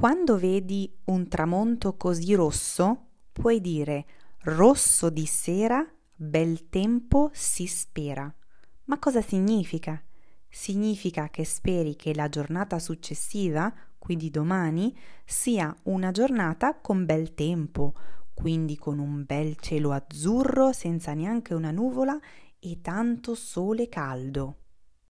Quando vedi un tramonto così rosso, puoi dire rosso di sera, bel tempo si spera. Ma cosa significa? Significa che speri che la giornata successiva, quindi domani, sia una giornata con bel tempo, quindi con un bel cielo azzurro senza neanche una nuvola e tanto sole caldo.